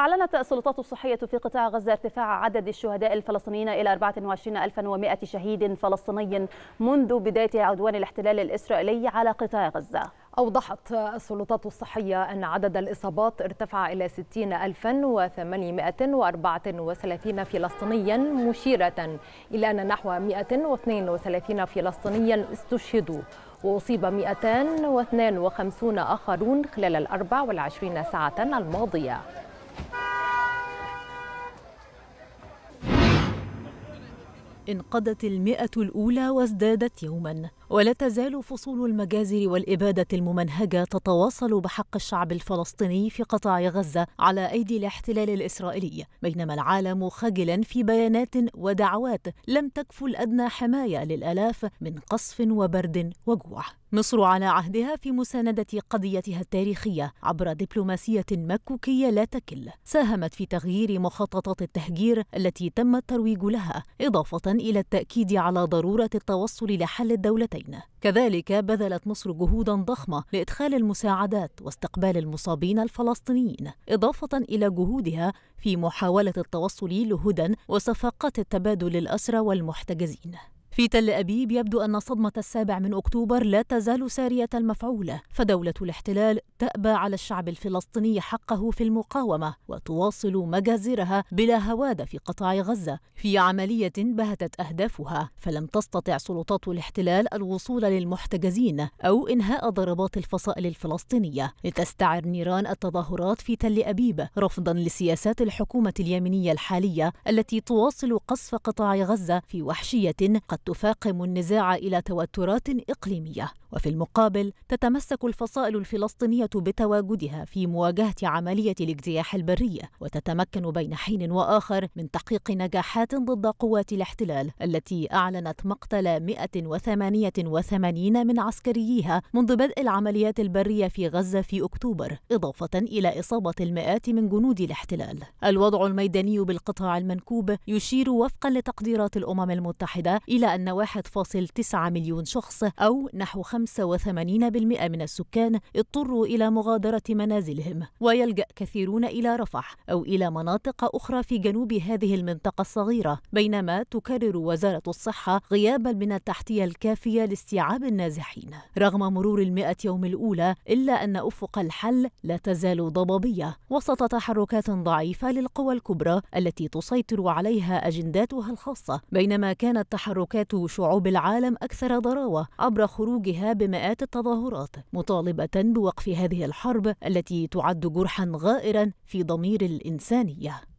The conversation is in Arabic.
أعلنت السلطات الصحية في قطاع غزة ارتفاع عدد الشهداء الفلسطينيين إلى 24100 شهيد فلسطيني منذ بداية عدوان الاحتلال الإسرائيلي على قطاع غزة أوضحت السلطات الصحية أن عدد الإصابات ارتفع إلى 60834 فلسطينيا مشيرة إلى أن نحو 132 فلسطينيا استشهدوا وأصيب 252 آخرون خلال الأربع والعشرين ساعة الماضية انقضت المئة الأولى وازدادت يوماً ولا تزال فصول المجازر والإبادة الممنهجة تتواصل بحق الشعب الفلسطيني في قطاع غزة على أيدي الاحتلال الإسرائيلي بينما العالم خجلا في بيانات ودعوات لم تكف الأدنى حماية للآلاف من قصف وبرد وجوع مصر على عهدها في مساندة قضيتها التاريخية عبر دبلوماسية مكوكية لا تكل ساهمت في تغيير مخططات التهجير التي تم الترويج لها إضافة إلى التأكيد على ضرورة التوصل لحل الدولتين علينا كذلك بذلت مصر جهودا ضخمة لإدخال المساعدات واستقبال المصابين الفلسطينيين إضافة إلى جهودها في محاولة التوصل لهدى وصفقات التبادل الأسرى والمحتجزين في تل أبيب يبدو أن صدمة السابع من أكتوبر لا تزال سارية المفعولة فدولة الاحتلال تأبى على الشعب الفلسطيني حقه في المقاومة وتواصل مجازرها بلا هواد في قطاع غزة في عملية بهتت أهدافها فلم تستطع سلطات الاحتلال الوصول للمحتجزين أو إنهاء ضربات الفصائل الفلسطينية لتستعر نيران التظاهرات في تل أبيب رفضا لسياسات الحكومة اليمينية الحالية التي تواصل قصف قطاع غزة في وحشية قد تفاقم النزاع إلى توترات إقليمية وفي المقابل تتمسك الفصائل الفلسطينية بتواجدها في مواجهة عملية الاجتياح البرية وتتمكن بين حين وآخر من تحقيق نجاحات ضد قوات الاحتلال التي أعلنت مقتل 188 من عسكريها منذ بدء العمليات البرية في غزة في أكتوبر إضافة إلى إصابة المئات من جنود الاحتلال الوضع الميداني بالقطاع المنكوب يشير وفقا لتقديرات الأمم المتحدة إلى أن 1.9 مليون شخص أو نحو 85% من السكان اضطروا إلى مغادرة منازلهم ويلجأ كثيرون إلى رفح أو إلى مناطق أخرى في جنوب هذه المنطقة الصغيرة بينما تكرر وزارة الصحة غياب من التحتية الكافية لاستيعاب النازحين رغم مرور المئة يوم الأولى إلا أن أفق الحل لا تزال ضبابية وسط تحركات ضعيفة للقوى الكبرى التي تسيطر عليها أجنداتها الخاصة بينما كانت تحركات شعوب العالم أكثر ضراوة عبر خروجها بمئات التظاهرات مطالبة بوقف هذه الحرب التي تعد جرحا غائرا في ضمير الإنسانية